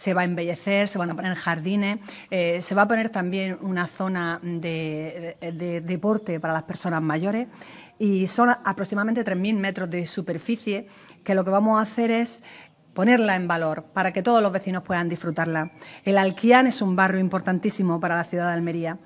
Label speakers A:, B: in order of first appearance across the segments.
A: se va a embellecer, se van a poner jardines, eh, se va a poner también una zona de, deporte para las personas mayores y son aproximadamente 3.000 metros de superficie que lo que vamos a hacer es ponerla en valor para que todos los vecinos puedan disfrutarla. El Alquián es un barrio importantísimo para la ciudad de Almería,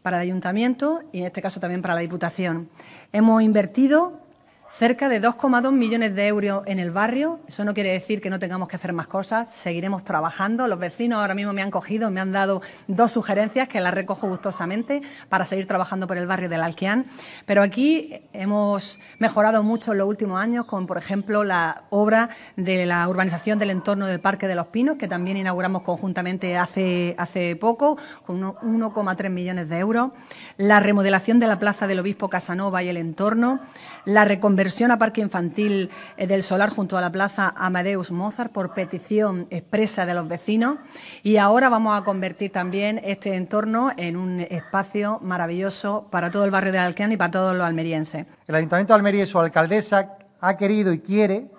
A: para el ayuntamiento y en este caso también para la Diputación. Hemos invertido Cerca de 2,2 millones de euros en el barrio. Eso no quiere decir que no tengamos que hacer más cosas. Seguiremos trabajando. Los vecinos ahora mismo me han cogido, me han dado dos sugerencias que las recojo gustosamente para seguir trabajando por el barrio del Alquián. Pero aquí hemos mejorado mucho en los últimos años con, por ejemplo, la obra de la urbanización del entorno del Parque de los Pinos, que también inauguramos conjuntamente hace, hace poco, con 1,3 millones de euros. La remodelación de la Plaza del Obispo Casanova y el entorno. La conversión a parque infantil eh, del solar junto a la plaza Amadeus Mozart por petición expresa de los vecinos. Y ahora vamos a convertir también este entorno en un espacio maravilloso para todo el barrio de Alquén y para todos los almerienses. El Ayuntamiento de Almería y su alcaldesa
B: ha querido y quiere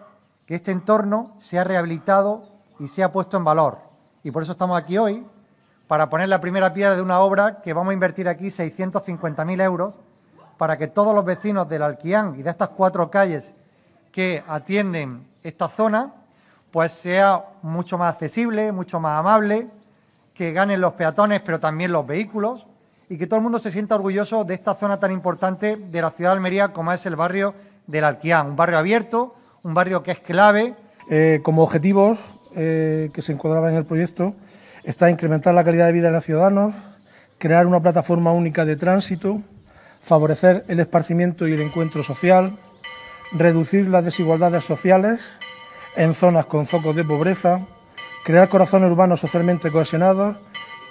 B: que este entorno sea rehabilitado y sea puesto en valor. Y por eso estamos aquí hoy, para poner la primera piedra de una obra que vamos a invertir aquí 650.000 euros para que todos los vecinos del Alquián y de estas cuatro calles que atienden esta zona, pues sea mucho más accesible, mucho más amable, que ganen los peatones, pero también los vehículos, y que todo el mundo se sienta orgulloso de esta zona tan importante de la ciudad de Almería como es el barrio del Alquián, un barrio abierto, un barrio que es clave.
C: Eh, como objetivos eh, que se encuadraban en el proyecto está incrementar la calidad de vida de los ciudadanos, crear una plataforma única de tránsito, favorecer el esparcimiento y el encuentro social, reducir las desigualdades sociales en zonas con focos de pobreza, crear corazones urbanos socialmente cohesionados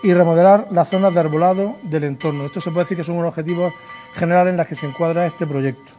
C: y remodelar las zonas de arbolado del entorno. Esto se puede decir que son unos objetivos generales en los que se encuadra este proyecto.